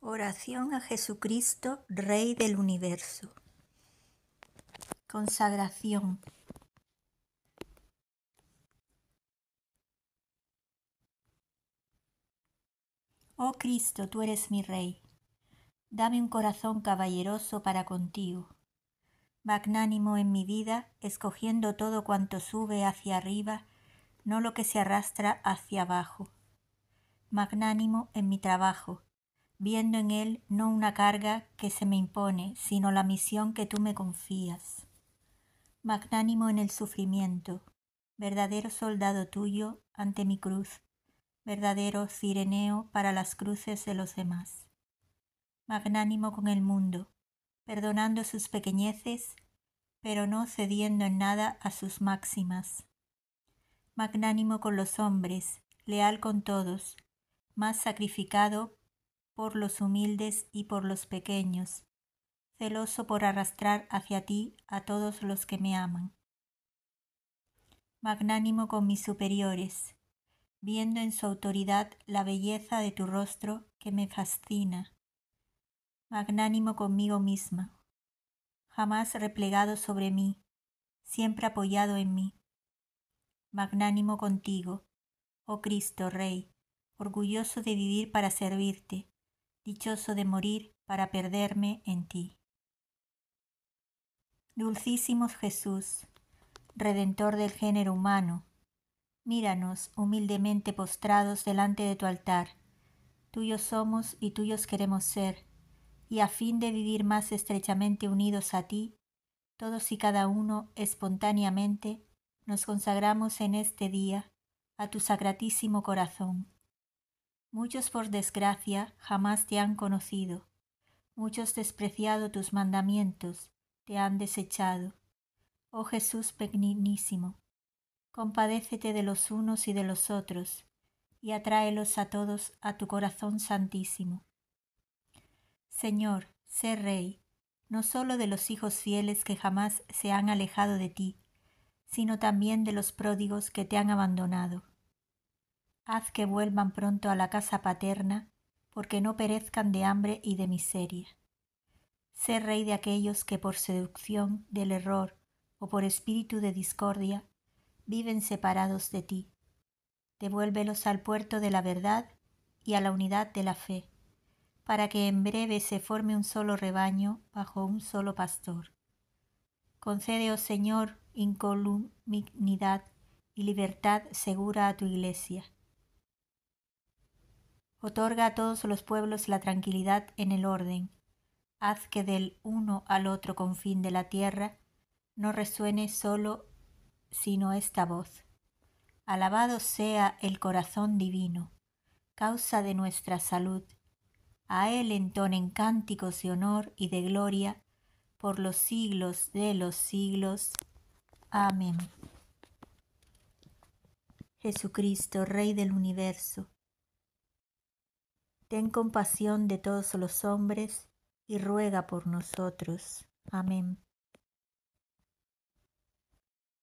Oración a Jesucristo, Rey del Universo. Consagración. Oh Cristo, tú eres mi Rey. Dame un corazón caballeroso para contigo. Magnánimo en mi vida, escogiendo todo cuanto sube hacia arriba, no lo que se arrastra hacia abajo. Magnánimo en mi trabajo, viendo en Él no una carga que se me impone, sino la misión que tú me confías. Magnánimo en el sufrimiento, verdadero soldado tuyo ante mi cruz, verdadero sireneo para las cruces de los demás. Magnánimo con el mundo, perdonando sus pequeñeces, pero no cediendo en nada a sus máximas. Magnánimo con los hombres, leal con todos, más sacrificado por los humildes y por los pequeños, celoso por arrastrar hacia ti a todos los que me aman. Magnánimo con mis superiores, viendo en su autoridad la belleza de tu rostro que me fascina. Magnánimo conmigo misma, jamás replegado sobre mí, siempre apoyado en mí. Magnánimo contigo, oh Cristo Rey, orgulloso de vivir para servirte, dichoso de morir para perderme en ti. Dulcísimo Jesús, Redentor del género humano, míranos humildemente postrados delante de tu altar. Tuyos somos y tuyos queremos ser, y a fin de vivir más estrechamente unidos a ti, todos y cada uno espontáneamente nos consagramos en este día a tu sacratísimo corazón. Muchos por desgracia jamás te han conocido, muchos despreciado tus mandamientos, te han desechado. Oh Jesús benignísimo, compadécete de los unos y de los otros, y atráelos a todos a tu corazón santísimo. Señor, sé Rey, no sólo de los hijos fieles que jamás se han alejado de ti, sino también de los pródigos que te han abandonado Haz que vuelvan pronto a la casa paterna, porque no perezcan de hambre y de miseria. Sé rey de aquellos que por seducción del error o por espíritu de discordia viven separados de ti. Devuélvelos al puerto de la verdad y a la unidad de la fe, para que en breve se forme un solo rebaño bajo un solo pastor. Concede, oh Señor, incolumnidad y libertad segura a tu iglesia Otorga a todos los pueblos la tranquilidad en el orden. Haz que del uno al otro confín de la tierra no resuene solo sino esta voz. Alabado sea el corazón divino, causa de nuestra salud. A él entonen cánticos de honor y de gloria por los siglos de los siglos. Amén. Jesucristo, Rey del universo Ten compasión de todos los hombres y ruega por nosotros. Amén.